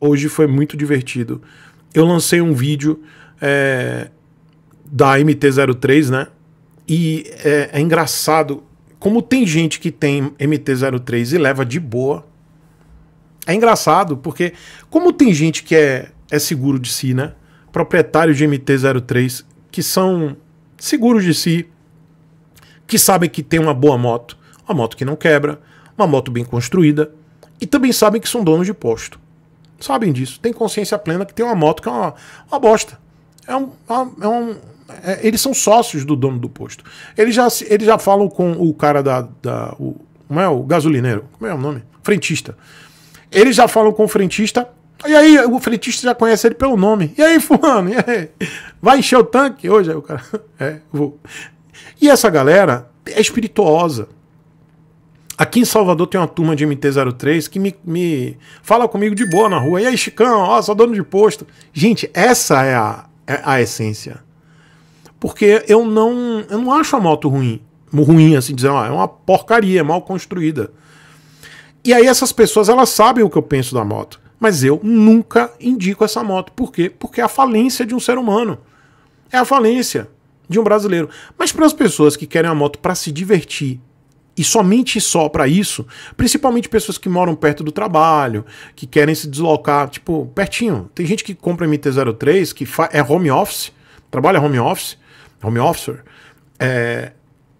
Hoje foi muito divertido. Eu lancei um vídeo é, da MT-03, né? E é, é engraçado como tem gente que tem MT-03 e leva de boa. É engraçado porque como tem gente que é, é seguro de si, né? Proprietários de MT-03 que são seguros de si, que sabem que tem uma boa moto, uma moto que não quebra, uma moto bem construída, e também sabem que são donos de posto sabem disso, tem consciência plena que tem uma moto que é uma, uma bosta. É um, é, é um, é, eles são sócios do dono do posto. Eles já, eles já falam com o cara da. da o, como é o gasolineiro? Como é o nome? Frentista. Eles já falam com o frentista. E aí, o frentista já conhece ele pelo nome. E aí, fulano? E aí? Vai encher o tanque hoje? Aí o cara. É, vou. E essa galera é espirituosa. Aqui em Salvador tem uma turma de MT-03 que me, me fala comigo de boa na rua. E aí, Chicão, ó, sou dono de posto. Gente, essa é a, é a essência. Porque eu não, eu não acho a moto ruim. Ruim, assim, dizer, ó, é uma porcaria, mal construída. E aí essas pessoas, elas sabem o que eu penso da moto. Mas eu nunca indico essa moto. Por quê? Porque é a falência de um ser humano. É a falência de um brasileiro. Mas para as pessoas que querem a moto para se divertir e somente só para isso, principalmente pessoas que moram perto do trabalho, que querem se deslocar, tipo, pertinho. Tem gente que compra MT-03, que é home office, trabalha home office, home officer, é,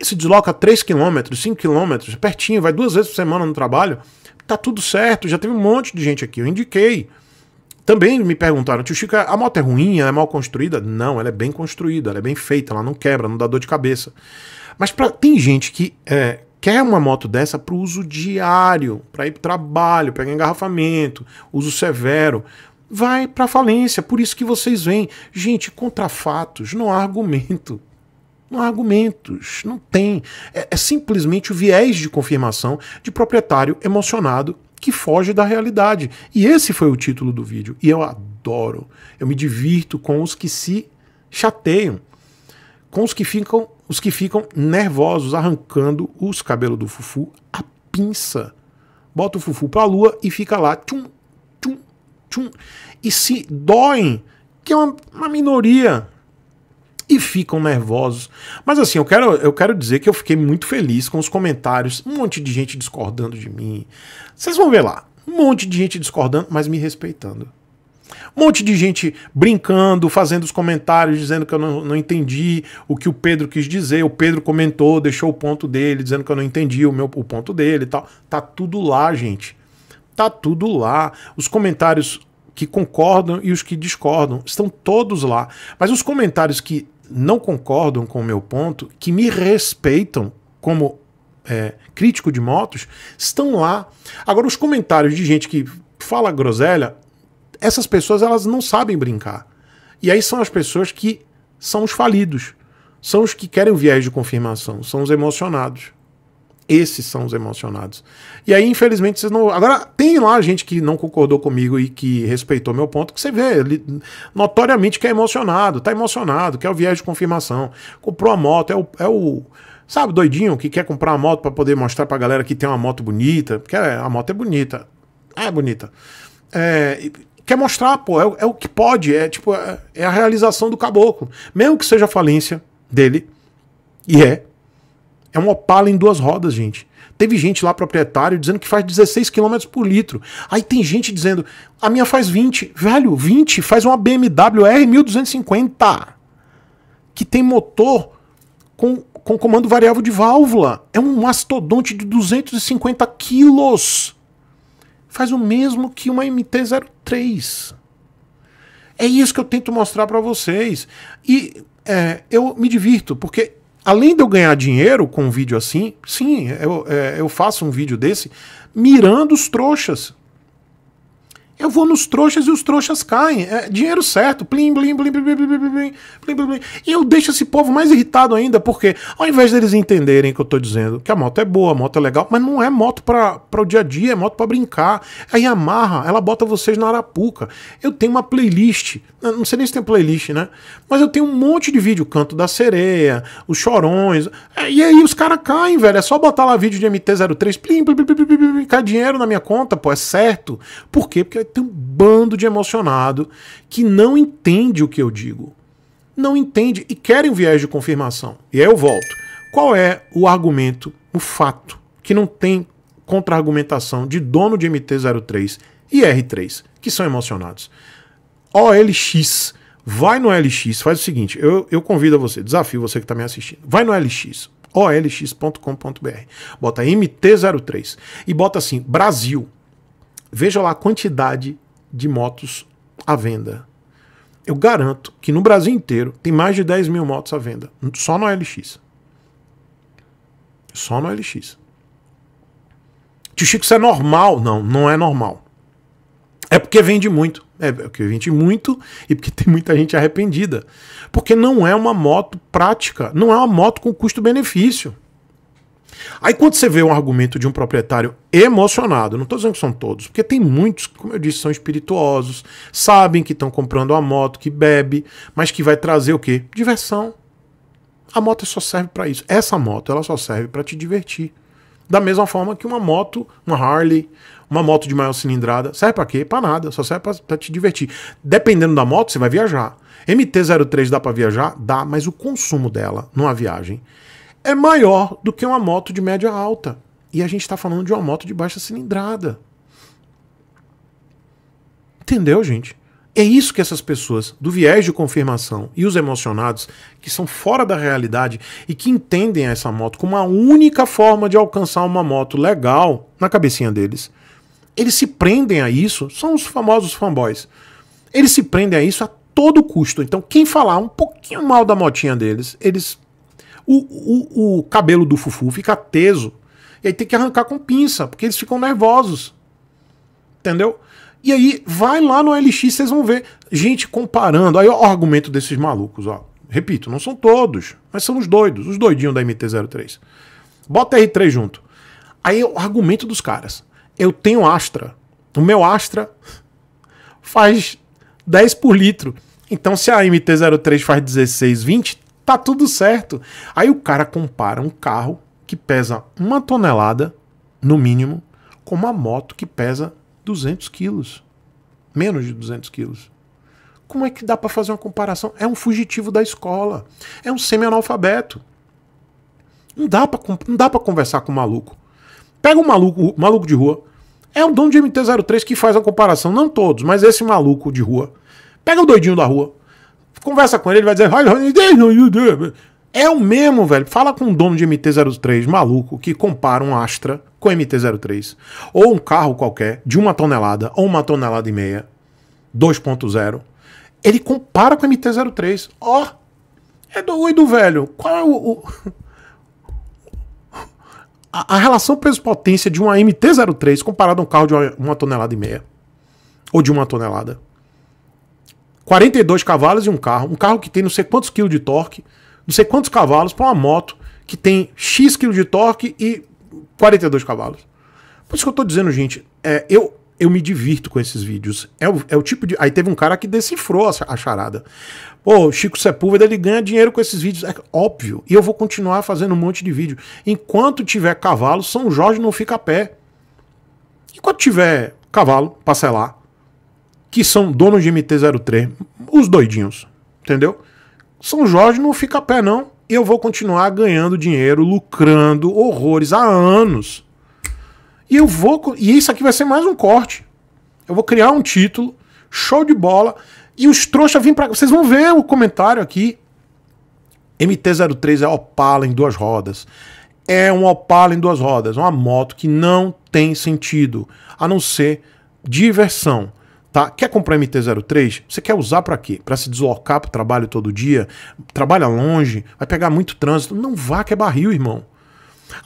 se desloca 3 km, 5 km, pertinho, vai duas vezes por semana no trabalho, tá tudo certo, já teve um monte de gente aqui, eu indiquei. Também me perguntaram, tio Chico, a moto é ruim, ela é mal construída? Não, ela é bem construída, ela é bem feita, ela não quebra, não dá dor de cabeça. Mas pra, tem gente que é, quer uma moto dessa para uso diário, para ir para trabalho, pegar engarrafamento, uso severo, vai para falência. Por isso que vocês vêm. Gente, contra fatos, não há argumento. Não há argumentos, não tem. É, é simplesmente o viés de confirmação de proprietário emocionado que foge da realidade. E esse foi o título do vídeo. E eu adoro. Eu me divirto com os que se chateiam, com os que ficam os que ficam nervosos arrancando os cabelos do fufu a pinça. Bota o fufu para a lua e fica lá, tchum, tchum, tchum. E se doem, que é uma, uma minoria, e ficam nervosos. Mas assim, eu quero, eu quero dizer que eu fiquei muito feliz com os comentários, um monte de gente discordando de mim. Vocês vão ver lá, um monte de gente discordando, mas me respeitando. Um monte de gente brincando, fazendo os comentários, dizendo que eu não, não, entendi o que o Pedro quis dizer. O Pedro comentou, deixou o ponto dele, dizendo que eu não entendi o, meu, o ponto dele e tal. Tá tudo lá, gente. Tá tudo lá. Os comentários que concordam e os que discordam estão todos lá. Mas os comentários que não concordam com o meu ponto, que me respeitam como é, crítico de motos, estão lá. Agora, os comentários de gente que fala groselha, essas pessoas elas não sabem brincar. E aí são as pessoas que são os falidos, são os que querem o viés de confirmação, são os emocionados. Esses são os emocionados. E aí, infelizmente, vocês não. Agora, tem lá gente que não concordou comigo e que respeitou meu ponto, que você vê ele, notoriamente que é emocionado, tá emocionado, quer o viés de confirmação. Comprou a moto, é o. É o sabe, doidinho que quer comprar a moto para poder mostrar pra galera que tem uma moto bonita, porque a moto é bonita. É bonita. É, quer mostrar, pô, é, é o que pode, é tipo, é, é a realização do caboclo. Mesmo que seja a falência dele, e é. É uma opala em duas rodas, gente. Teve gente lá, proprietário, dizendo que faz 16 km por litro. Aí tem gente dizendo, a minha faz 20. Velho, 20 faz uma BMW R1250. Que tem motor com, com comando variável de válvula. É um mastodonte de 250 quilos faz o mesmo que uma MT-03. É isso que eu tento mostrar para vocês. E é, eu me divirto, porque além de eu ganhar dinheiro com um vídeo assim, sim, eu, é, eu faço um vídeo desse mirando os trouxas. Eu vou nos trouxas e os trouxas caem. É dinheiro certo. Plim, blim, blim, blim, blim, blim, blim, blim, blim, blim. E eu deixo esse povo mais irritado ainda, porque ao invés deles entenderem o que eu tô dizendo que a moto é boa, a moto é legal, mas não é moto para o dia a dia, é moto para brincar. Aí a Yamaha, ela bota vocês na arapuca. Eu tenho uma playlist, não sei nem se tem playlist, né? Mas eu tenho um monte de vídeo, Canto da Sereia, Os Chorões. E aí os caras caem, velho. É só botar lá vídeo de MT-03, plim, plim, plim, plim, plim, plim, plim, cai dinheiro na minha conta, pô, é certo. Por quê? Porque tem um bando de emocionado que não entende o que eu digo. Não entende e querem um viés de confirmação. E aí eu volto. Qual é o argumento, o fato, que não tem contra-argumentação de dono de MT-03 e R3, que são emocionados? OLX. Vai no LX, faz o seguinte, eu, eu convido a você, desafio você que está me assistindo, vai no LX, olx.com.br, bota MT03 e bota assim, Brasil, Veja lá a quantidade de motos à venda. Eu garanto que no Brasil inteiro tem mais de 10 mil motos à venda, só no LX. Só no LX. Tio Chico, isso é normal? Não, não é normal. É porque vende muito. É, é porque vende muito e porque tem muita gente arrependida. Porque não é uma moto prática, não é uma moto com custo-benefício. Aí quando você vê um argumento de um proprietário emocionado, não estou dizendo que são todos, porque tem muitos que, como eu disse, são espirituosos, sabem que estão comprando uma moto, que bebe, mas que vai trazer o quê? Diversão. A moto só serve para isso. Essa moto, ela só serve para te divertir. Da mesma forma que uma moto, uma Harley, uma moto de maior cilindrada, serve para quê? Para nada, só serve para te divertir. Dependendo da moto, você vai viajar. MT-03 dá para viajar? Dá, mas o consumo dela numa viagem é maior do que uma moto de média alta. E a gente está falando de uma moto de baixa cilindrada. Entendeu, gente? É isso que essas pessoas do viés de confirmação e os emocionados, que são fora da realidade e que entendem essa moto como a única forma de alcançar uma moto legal na cabecinha deles, eles se prendem a isso, são os famosos fanboys. Eles se prendem a isso a todo custo. Então, quem falar um pouquinho mal da motinha deles, eles o, o, o cabelo do Fufu fica teso. E aí tem que arrancar com pinça, porque eles ficam nervosos. Entendeu? E aí, vai lá no LX, vocês vão ver gente comparando. Aí, ó, o argumento desses malucos, ó. Repito, não são todos, mas são os doidos, os doidinhos da MT-03. Bota R3 junto. Aí, o argumento dos caras. Eu tenho Astra. O meu Astra faz 10 por litro. Então, se a MT-03 faz 16, 20, tá tudo certo. Aí o cara compara um carro que pesa uma tonelada, no mínimo, com uma moto que pesa 200 quilos. Menos de 200 quilos. Como é que dá para fazer uma comparação? É um fugitivo da escola. É um semi-analfabeto. Não dá para conversar com um maluco. Pega um maluco, maluco de rua. É o dono de MT-03 que faz a comparação. Não todos, mas esse maluco de rua. Pega o doidinho da rua. Conversa com ele, ele vai dizer. É, é o mesmo, velho. Fala com um dono de MT-03 maluco que compara um Astra com MT-03. Ou um carro qualquer, de uma tonelada, ou uma tonelada e meia, 2.0. Ele compara com MT-03. Ó, oh, é doido, velho. Qual é o... o... A, a, relação peso-potência de uma MT-03 comparada a um carro de uma, uma tonelada e meia. Ou de uma tonelada. 42 cavalos e um carro. Um carro que tem não sei quantos quilos de torque, não sei quantos cavalos, para uma moto que tem X quilos de torque e 42 cavalos. Por isso que eu tô dizendo, gente, é, eu, eu me divirto com esses vídeos. É o, é o tipo de. Aí teve um cara que decifrou a, a charada. Pô, o Chico Sepúlveda ele ganha dinheiro com esses vídeos. É óbvio. E eu vou continuar fazendo um monte de vídeo. Enquanto tiver cavalo, São Jorge não fica a pé. Enquanto tiver cavalo, parcelar que são donos de MT-03, os doidinhos, entendeu? São Jorge não fica a pé não, eu vou continuar ganhando dinheiro, lucrando horrores há anos. E eu vou e isso aqui vai ser mais um corte. Eu vou criar um título, show de bola, e os trouxas vêm para vocês vão ver o comentário aqui. MT-03 é Opala em duas rodas. É um Opala em duas rodas, uma moto que não tem sentido, a não ser diversão Tá? Quer comprar MT-03? Você quer usar para quê? Para se deslocar para o trabalho todo dia? Trabalha longe? Vai pegar muito trânsito? Não vá que é barril, irmão.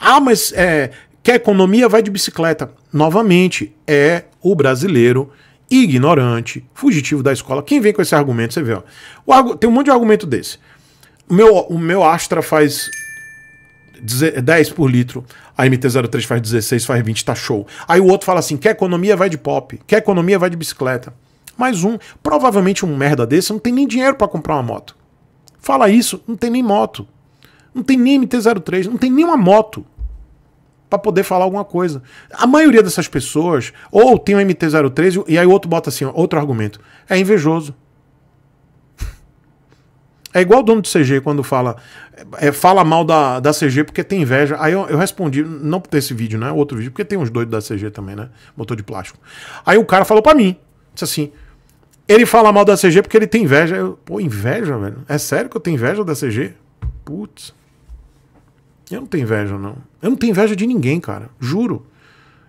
Ah, mas é, quer economia? Vai de bicicleta. Novamente, é o brasileiro ignorante, fugitivo da escola. Quem vem com esse argumento, você vê. Ó. O, tem um monte de argumento desse. O meu, o meu Astra faz 10 por litro, a MT-03 faz 16, faz 20, tá show. Aí o outro fala assim: quer economia, vai de pop, quer economia, vai de bicicleta. Mais um, provavelmente um merda desse não tem nem dinheiro para comprar uma moto. Fala isso, não tem nem moto. Não tem nem MT-03, não tem nenhuma moto para poder falar alguma coisa. A maioria dessas pessoas ou tem um MT-03 e aí o outro bota assim, outro argumento. É invejoso. É igual o dono de CG quando fala, é, fala mal da, da CG porque tem inveja. Aí eu, eu respondi, não por esse vídeo, né? Outro vídeo, porque tem uns doidos da CG também, né? Motor de plástico. Aí o cara falou para mim, disse assim, ele fala mal da CG porque ele tem inveja. Eu, Pô, inveja, velho? É sério que eu tenho inveja da CG? Putz. Eu não tenho inveja, não. Eu não tenho inveja de ninguém, cara. Juro.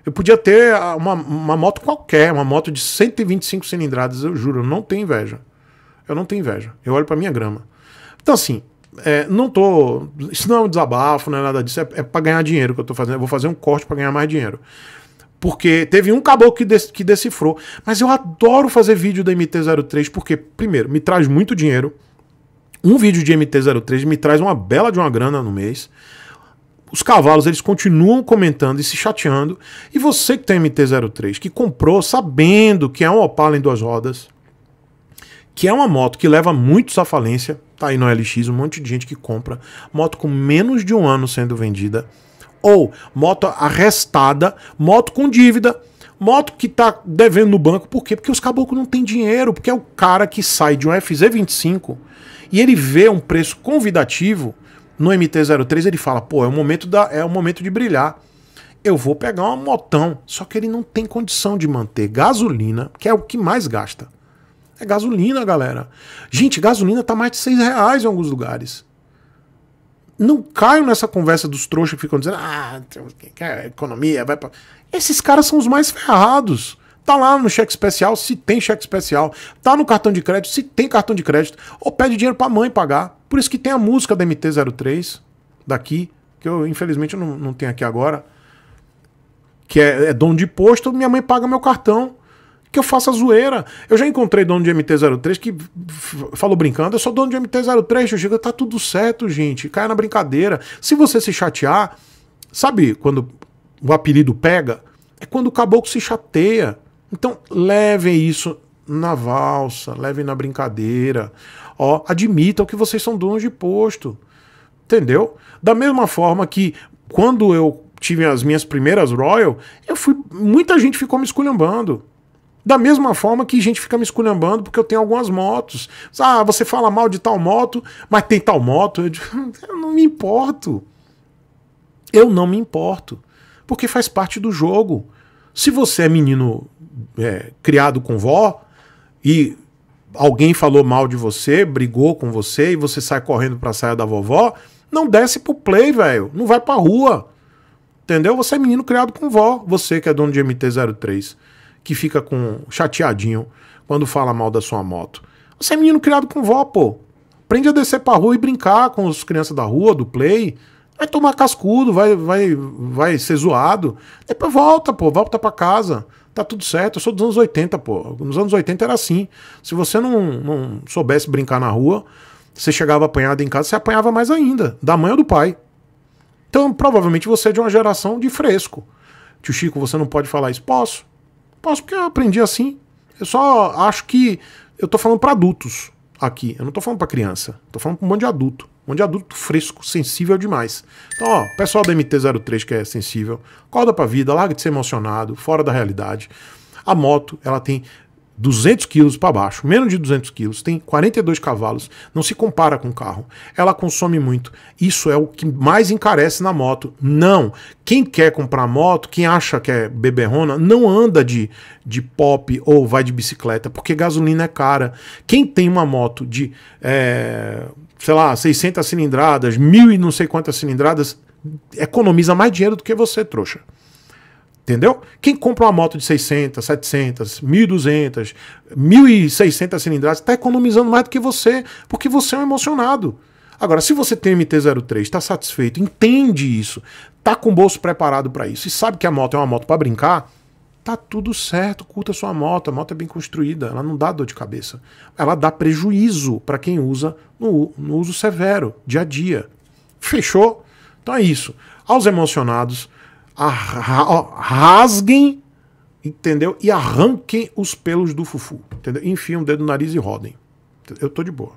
Eu podia ter uma, uma moto qualquer, uma moto de 125 cilindradas, eu juro. Eu não tenho inveja. Eu não tenho inveja. Eu olho pra minha grama. Então, assim, é, não tô. Isso não é um desabafo, não é nada disso. É, é para ganhar dinheiro que eu tô fazendo. Eu vou fazer um corte para ganhar mais dinheiro. Porque teve um caboclo que, de, que decifrou. Mas eu adoro fazer vídeo da MT-03, porque, primeiro, me traz muito dinheiro. Um vídeo de MT-03 me traz uma bela de uma grana no mês. Os cavalos, eles continuam comentando e se chateando. E você que tem MT-03, que comprou sabendo que é um Opala em duas rodas, que é uma moto que leva muitos à falência. Tá aí no LX um monte de gente que compra moto com menos de um ano sendo vendida, ou moto arrestada, moto com dívida, moto que tá devendo no banco, por quê? Porque os caboclos não têm dinheiro, porque é o cara que sai de um FZ25 e ele vê um preço convidativo no MT-03, ele fala, pô, é o momento da é o momento de brilhar eu vou pegar uma motão. Só que ele não tem condição de manter gasolina, que é o que mais gasta, é gasolina, galera. Gente, gasolina tá mais de 6 reais em alguns lugares. Não caio nessa conversa dos trouxas que ficam dizendo, ah, economia, vai pra. Esses caras são os mais ferrados. Tá lá no cheque especial, se tem cheque especial. Tá no cartão de crédito, se tem cartão de crédito. Ou pede dinheiro pra mãe pagar. Por isso que tem a música da MT-03 daqui, que eu infelizmente não, não tenho aqui agora. Que é, é dono de posto, minha mãe paga meu cartão que eu faça zoeira. Eu já encontrei dono de MT-03 que falou brincando, eu sou dono de MT-03, eu digo, tá tudo certo, gente, cai na brincadeira. Se você se chatear, sabe quando o apelido pega? É quando o caboclo se chateia. Então, levem isso na valsa, levem na brincadeira. Ó, admitam que vocês são donos de posto. Entendeu? Da mesma forma que quando eu tive as minhas primeiras Royal, eu fui, muita gente ficou me esculhambando. Da mesma forma que a gente fica me esculhambando porque eu tenho algumas motos. Ah, você fala mal de tal moto, mas tem tal moto. Eu, digo, eu não me importo. Eu não me importo. Porque faz parte do jogo. Se você é menino é, criado com vó e alguém falou mal de você, brigou com você e você sai correndo pra saia da vovó, não desce pro play, velho. Não vai pra rua. Entendeu? Você é menino criado com vó, você que é dono de MT-03 que fica com chateadinho quando fala mal da sua moto. Você é menino criado com vó, pô. Aprende a descer pra rua e brincar com as crianças da rua, do play. Vai tomar cascudo, vai, vai, vai ser zoado. Depois volta, pô, volta pra casa. Tá tudo certo. Eu sou dos anos 80, pô. Nos anos 80 era assim. Se você não, não soubesse brincar na rua, você chegava apanhado em casa, você apanhava mais ainda, da mãe ou do pai. Então, provavelmente você é de uma geração de fresco. Tio Chico, você não pode falar isso? Posso. Posso porque eu aprendi assim. Eu só acho que eu tô falando para adultos aqui. Eu não tô falando para criança. Tô falando para um monte de adulto. Um monte de adulto fresco, sensível demais. Então, ó, pessoal da MT-03 que é sensível, acorda pra vida, larga de ser emocionado, fora da realidade. A moto, ela tem 200 quilos para baixo, menos de 200 quilos, tem 42 cavalos, não se compara com carro. Ela consome muito. Isso é o que mais encarece na moto. Não. Quem quer comprar moto, quem acha que é beberrona, não anda de, de pop ou vai de bicicleta, porque gasolina é cara. Quem tem uma moto de, é, sei lá, 600 cilindradas, mil e não sei quantas cilindradas, economiza mais dinheiro do que você, trouxa. Entendeu? Quem compra uma moto de 600, 700, 1.200, 1.600 cilindradas está economizando mais do que você, porque você é um emocionado. Agora, se você tem MT-03, está satisfeito, entende isso, tá com o bolso preparado para isso e sabe que a moto é uma moto para brincar, tá tudo certo, curta sua moto, a moto é bem construída, ela não dá dor de cabeça. Ela dá prejuízo para quem usa no, no uso severo, dia a dia. Fechou? Então é isso. Aos emocionados, rasguem, entendeu? E arranquem os pelos do fufu, entendeu? Enfiem o dedo no nariz e rodem. Eu tô de boa.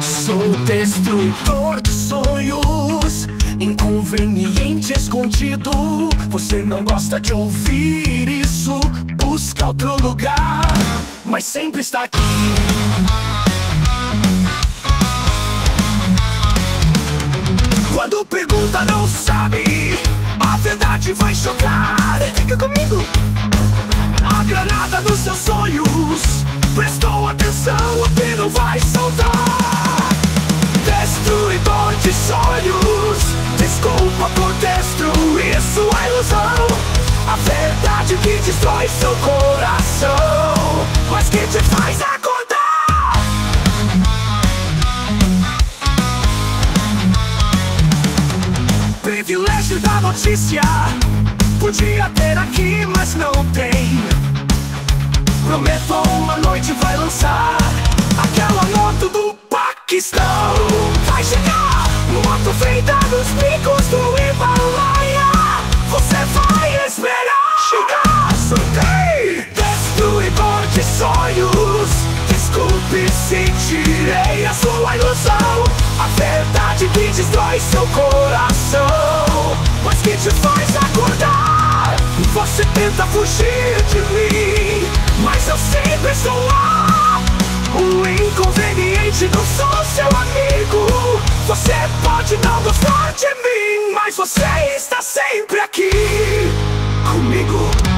Sou destruidor de sonhos, inconveniente escondido. Você não gosta de ouvir isso, busca outro lugar, mas sempre está aqui. Quando pergunta não sabe A verdade vai chocar Fica comigo A granada dos seus sonhos Prestou atenção, a pena vai soltar. Destruidor de sonhos Desculpa por destruir sua ilusão A verdade que destrói seu coração Mas que te faz a privilégio da notícia Podia ter aqui, mas não tem Prometo uma noite vai lançar Aquela nota do Paquistão Vai chegar no feita nos picos do Himalaia Você vai esperar chegar Soltei Destruidor de sonhos Desculpe se tirei a sua ilusão A verdade que destrói seu coração Mas que te faz acordar Você tenta fugir de mim Mas eu sempre estou lá O inconveniente não sou seu amigo Você pode não gostar de mim Mas você está sempre aqui Comigo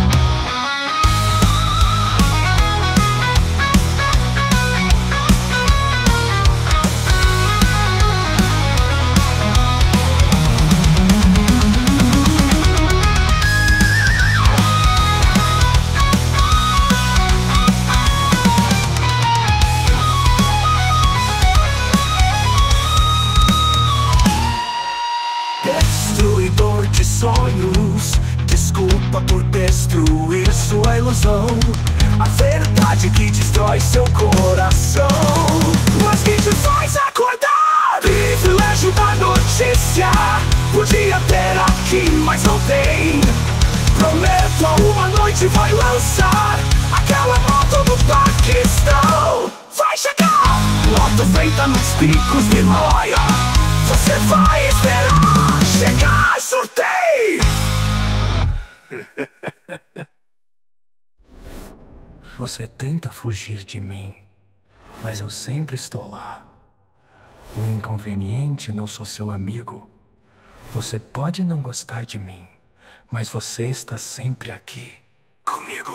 gente vai lançar Aquela moto do Paquistão Vai chegar! Moto feita nos picos de Himalaia Você vai esperar chegar Surtei! Você tenta fugir de mim Mas eu sempre estou lá O inconveniente não sou seu amigo Você pode não gostar de mim mas você está sempre aqui. 攻灭国。